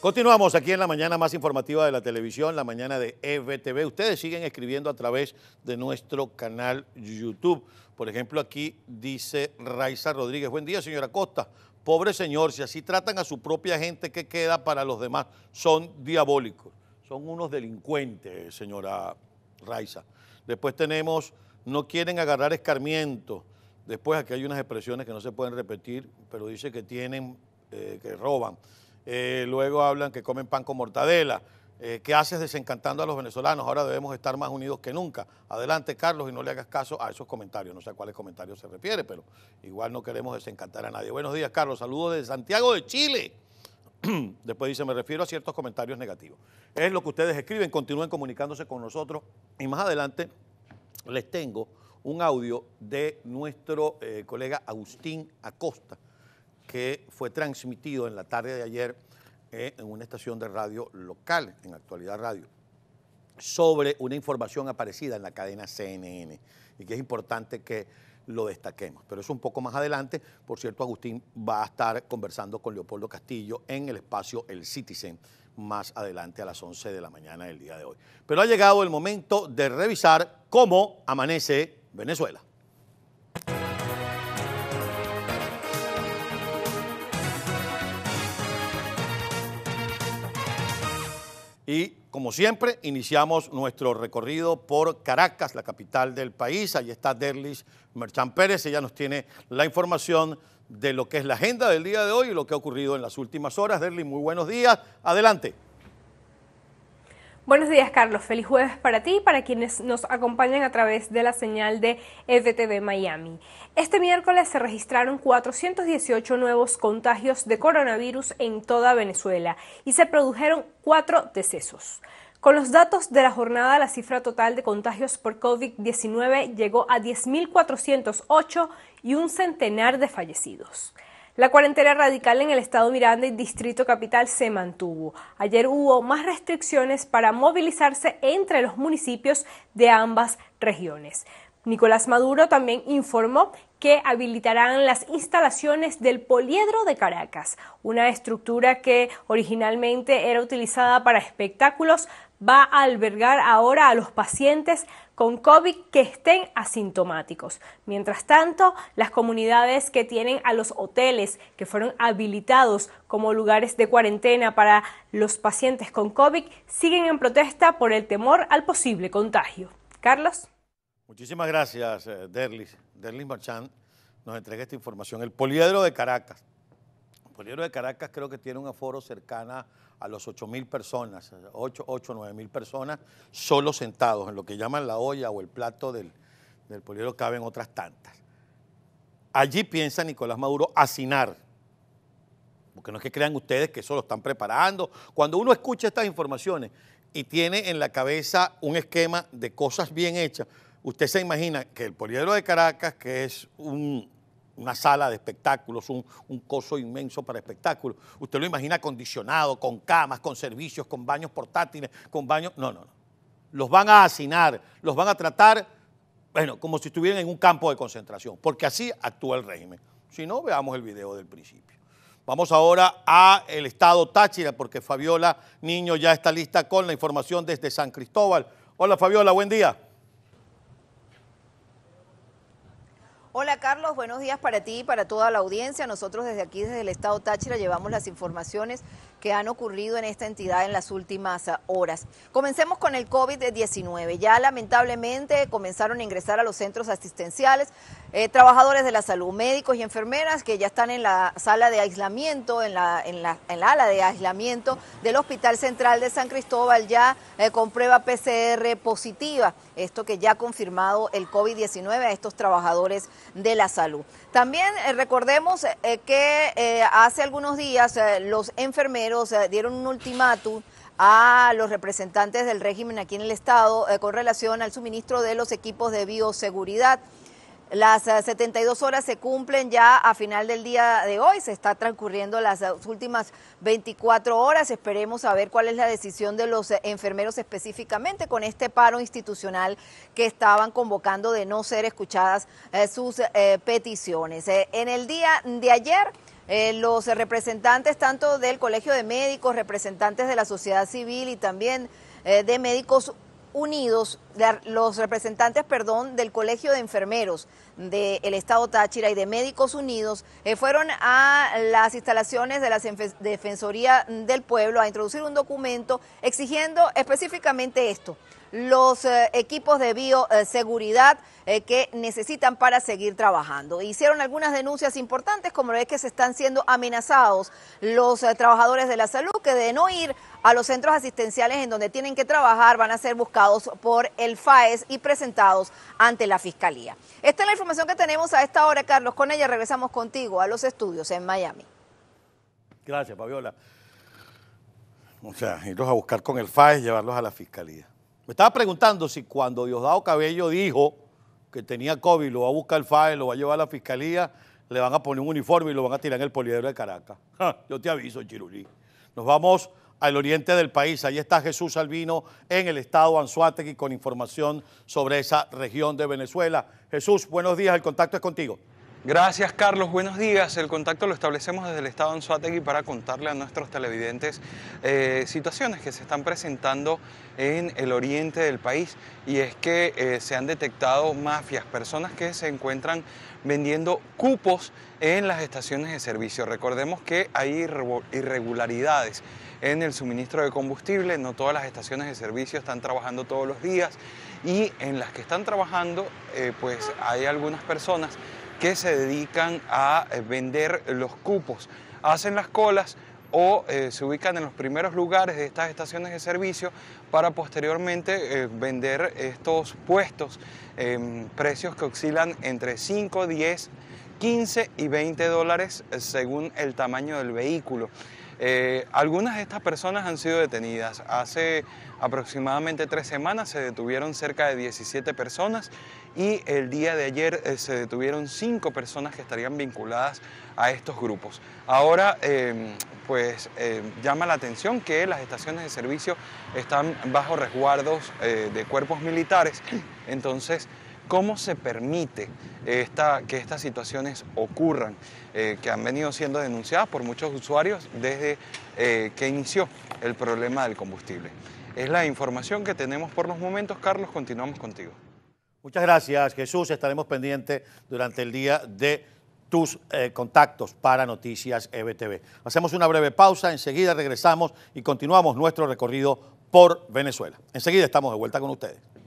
Continuamos aquí en la mañana más informativa de la televisión, la mañana de EBTV. Ustedes siguen escribiendo a través de nuestro canal YouTube. Por ejemplo, aquí dice Raiza Rodríguez. Buen día, señora Costa. Pobre señor, si así tratan a su propia gente, ¿qué queda para los demás? Son diabólicos. Son unos delincuentes, señora Raiza. Después tenemos, no quieren agarrar escarmiento. Después aquí hay unas expresiones que no se pueden repetir, pero dice que tienen, eh, que roban. Eh, luego hablan que comen pan con mortadela. Eh, ¿Qué haces desencantando a los venezolanos? Ahora debemos estar más unidos que nunca. Adelante, Carlos, y no le hagas caso a esos comentarios. No sé a cuáles comentarios se refiere, pero igual no queremos desencantar a nadie. Buenos días, Carlos. Saludos desde Santiago de Chile. Después dice, me refiero a ciertos comentarios negativos. Es lo que ustedes escriben, continúen comunicándose con nosotros. Y más adelante les tengo un audio de nuestro eh, colega Agustín Acosta, que fue transmitido en la tarde de ayer eh, en una estación de radio local, en actualidad radio, sobre una información aparecida en la cadena CNN y que es importante que lo destaquemos. Pero eso un poco más adelante. Por cierto, Agustín va a estar conversando con Leopoldo Castillo en el espacio El Citizen más adelante a las 11 de la mañana del día de hoy. Pero ha llegado el momento de revisar cómo amanece Venezuela. Y como siempre, iniciamos nuestro recorrido por Caracas, la capital del país. Allí está Derlis Merchan Pérez. Ella nos tiene la información de lo que es la agenda del día de hoy y lo que ha ocurrido en las últimas horas. Derlis, muy buenos días. Adelante. Buenos días, Carlos. Feliz jueves para ti y para quienes nos acompañan a través de la señal de FTV e Miami. Este miércoles se registraron 418 nuevos contagios de coronavirus en toda Venezuela y se produjeron cuatro decesos. Con los datos de la jornada, la cifra total de contagios por COVID-19 llegó a 10.408 y un centenar de fallecidos. La cuarentena radical en el estado Miranda y Distrito Capital se mantuvo. Ayer hubo más restricciones para movilizarse entre los municipios de ambas regiones. Nicolás Maduro también informó que habilitarán las instalaciones del Poliedro de Caracas, una estructura que originalmente era utilizada para espectáculos, va a albergar ahora a los pacientes con COVID que estén asintomáticos. Mientras tanto, las comunidades que tienen a los hoteles que fueron habilitados como lugares de cuarentena para los pacientes con COVID siguen en protesta por el temor al posible contagio. Carlos. Muchísimas gracias, eh, Derlis. Derlin Marchand, nos entrega esta información. El Poliedro de Caracas. El Poliedro de Caracas creo que tiene un aforo cercana a los 8.000 mil personas, 8, 8 9 mil personas, solo sentados en lo que llaman la olla o el plato del, del Poliedro, caben otras tantas. Allí piensa Nicolás Maduro hacinar porque no es que crean ustedes que eso lo están preparando. Cuando uno escucha estas informaciones y tiene en la cabeza un esquema de cosas bien hechas, usted se imagina que el Poliedro de Caracas, que es una sala de espectáculos, un, coso inmenso para espectáculos, usted lo imagina acondicionado, con camas, con servicios, con baños portátiles, con baños... No, no, no. Los van a hacinar, los van a tratar, bueno, como si estuvieran en un campo de concentración, porque así actúa el régimen. Si no, veamos el video del principio. Vamos ahora a el estado Táchira, porque Fabiola Niño ya está lista con la información desde San Cristóbal. Hola Fabiola, buen día. Hola Carlos, buenos días para ti y para toda la audiencia. Nosotros desde aquí, desde el Estado Táchira, llevamos las informaciones que han ocurrido en esta entidad en las últimas ah, horas. Comencemos con el COVID-19. Ya lamentablemente comenzaron a ingresar a los centros asistenciales eh, trabajadores de la salud, médicos y enfermeras que ya están en la sala de aislamiento, en la, en la, en ala de aislamiento del Hospital Central de San Cristóbal, ya eh, con prueba PCR positiva. Esto que ya ha confirmado el COVID-19 a estos trabajadores de la salud. También eh, recordemos eh, eh, que hace algunos días los enfermeros dieron un ultimátum a los representantes del régimen aquí en el Estado con relación al suministro de los equipos de bioseguridad. Las 72 eh, horas se cumplen ya a final del día de hoy, se está transcurriendo las últimas 24 horas, esperemos a ver cuál es la decisión de los eh, enfermeros específicamente con este paro institucional que estaban convocando de no ser escuchadas eh, sus peticiones. en el día de ayer... los representantes tanto del Colegio de Médicos, representantes de la sociedad civil y también de médicos Unidos, los representantes, perdón, del Colegio de Enfermeros del Estado Táchira y de Médicos Unidos eh, fueron a las instalaciones de la Defensoría del Pueblo a introducir un documento exigiendo específicamente esto, los eh, equipos de bioseguridad eh, que necesitan para seguir trabajando. Hicieron algunas denuncias importantes, como es que se están siendo amenazados los eh, trabajadores de la salud, que de no ir a los centros asistenciales en donde tienen que trabajar van a ser buscados por el FAES y presentados ante la Fiscalía. Esta es la información que tenemos a esta hora, Carlos. Con ella regresamos contigo a los estudios en Miami. Gracias, Fabiola. O sea, irlos a buscar con el FAES, llevarlos a la Fiscalía. Me estaba preguntando si cuando Diosdado Cabello dijo que tenía COVID, lo va a buscar el FAE, lo va a llevar a la fiscalía, le van a poner un uniforme y lo van a tirar en el poliedro de Caracas. yo te aviso, Chirulí. Nos vamos al oriente del país. Ahí está Jesús Albino en el estado Anzoátegui con información sobre esa región de Venezuela. Jesús, buenos días. El contacto es contigo. Gracias, Carlos. Buenos días. El contacto lo establecemos desde el Estado en para contarle a nuestros televidentes eh, situaciones que se están presentando en el oriente del país y es que eh, se han detectado mafias, personas que se encuentran vendiendo cupos en las estaciones de servicio. Recordemos que hay irregularidades en el suministro de combustible, no todas las estaciones de servicio están trabajando todos los días y en las que están trabajando, eh, pues hay algunas personas que se dedican a eh, vender los cupos. Hacen las colas o eh, se ubican en los primeros lugares de estas estaciones de servicio para posteriormente eh, vender estos puestos, en em, precios que oscilan entre 5, 10, 15 y 20 dólares según el tamaño del vehículo. algunas de estas personas han sido detenidas. Hace aproximadamente tres semanas se detuvieron cerca de 17 personas y el día de ayer eh, se detuvieron cinco personas que estarían vinculadas a estos grupos. Ahora, em, pues em, llama la atención que las estaciones de servicio están bajo resguardos eh, de cuerpos militares, entonces cómo se permite esta, que estas situaciones ocurran, eh, que han venido siendo denunciadas por muchos usuarios desde que inició el problema del combustible. Es la información que tenemos por los momentos. Carlos, continuamos contigo. Muchas gracias, Jesús. Estaremos pendientes durante el día de tus eh, contactos para Noticias EBTV. Hacemos una breve pausa, enseguida regresamos y continuamos nuestro recorrido por Venezuela. Enseguida estamos de vuelta con ustedes.